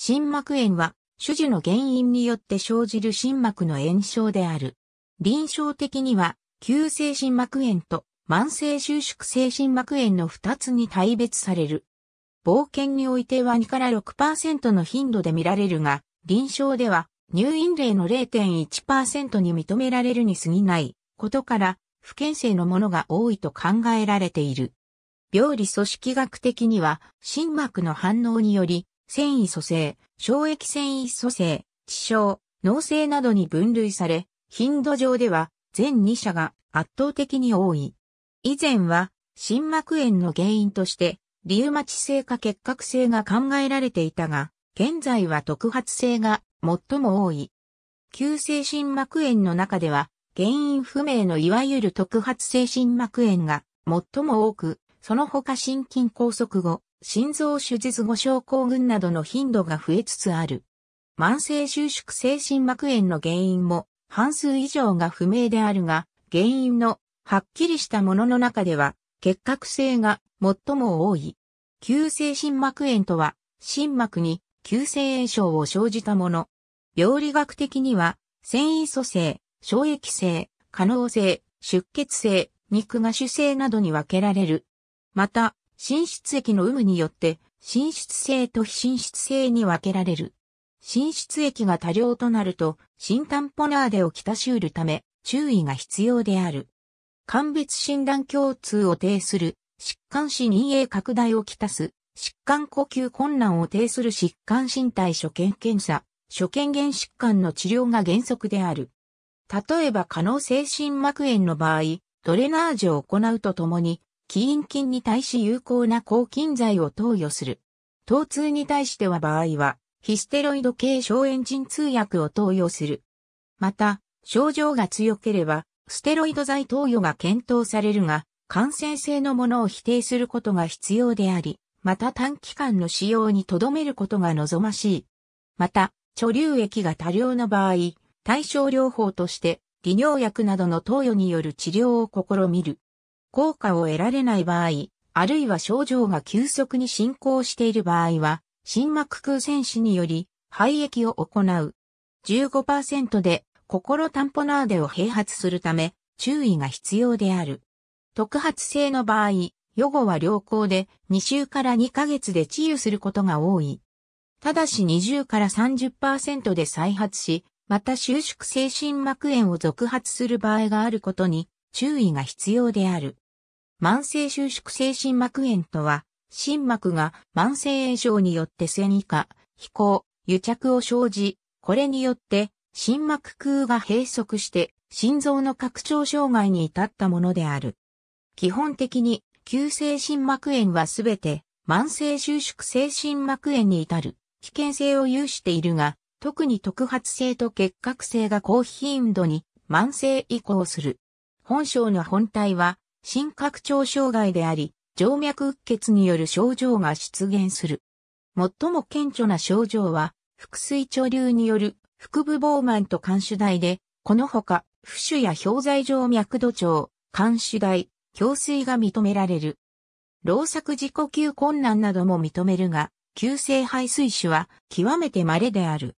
心膜炎は、手術の原因によって生じる心膜の炎症である。臨床的には、急性心膜炎と慢性収縮性心膜炎の2つに大別される。冒険においては2から6%の頻度で見られるが、臨床では入院例の0.1%に認められるに過ぎないことから、不健性のものが多いと考えられている。病理組織学的には、心膜の反応により、繊維組成、消液繊維組成、地消、脳性などに分類され、頻度上では全2社が圧倒的に多い。以前は心膜炎の原因としてリウマチ性か結核性が考えられていたが、現在は特発性が最も多い。急性心膜炎の中では原因不明のいわゆる特発性心膜炎が最も多く、その他心筋梗塞後、心臓手術後症候群などの頻度が増えつつある。慢性収縮性心膜炎の原因も半数以上が不明であるが、原因のはっきりしたものの中では、結核性が最も多い。急性心膜炎とは、心膜に急性炎症を生じたもの。病理学的には、繊維組成、衝液性、可能性、出血性、肉芽腫性などに分けられる。また、心出液の有無によって、心出性と非心出性に分けられる。心出液が多量となると、新タンポナーデをきたしうるため、注意が必要である。鑑別診断共通を呈する、疾患死陰影拡大をきたす、疾患呼吸困難を呈する疾患身体所見検査、所見原疾患の治療が原則である。例えば可能性心膜炎の場合、ドレナージを行うとともに、起因菌に対し有効な抗菌剤を投与する。疼痛に対しては場合は、ヒステロイド系消炎鎮痛薬を投与する。また、症状が強ければ、ステロイド剤投与が検討されるが、感染性のものを否定することが必要であり、また短期間の使用に留めることが望ましい。また、貯留液が多量の場合、対症療法として、利尿薬などの投与による治療を試みる。効果を得られない場合、あるいは症状が急速に進行している場合は、心膜空戦死により、排液を行う。15%で、心タンポナーデを併発するため、注意が必要である。特発性の場合、予後は良好で、2週から2ヶ月で治癒することが多い。ただし20から30%で再発し、また収縮性心膜炎を続発する場合があることに注意が必要である。慢性収縮性心膜炎とは、心膜が慢性炎症によって線維化、飛行、癒着を生じ、これによって心膜空が閉塞して心臓の拡張障害に至ったものである。基本的に急性心膜炎はすべて慢性収縮性心膜炎に至る危険性を有しているが、特に特発性と結核性が高頻度に慢性移行する。本症の本体は、心拡張障害であり、静脈うっ血による症状が出現する。最も顕著な症状は、腹水貯留による腹部膨満と肝主大で、このほか、浮腫や氷剤状脈度腸、肝主大、胸水が認められる。老作自己吸困難なども認めるが、急性排水腫は極めて稀である。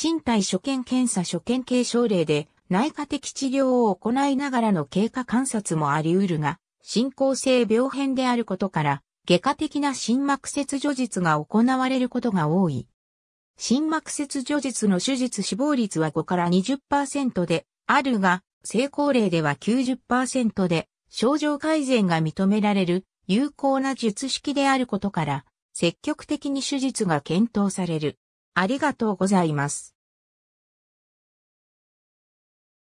身体所見検査所見継承例で、内科的治療を行いながらの経過観察もあり得るが、進行性病変であることから、外科的な心膜切除術が行われることが多い。心膜切除術の手術死亡率は5から20%であるが、成功例では90%で、症状改善が認められる有効な術式であることから、積極的に手術が検討される。ありがとうございます。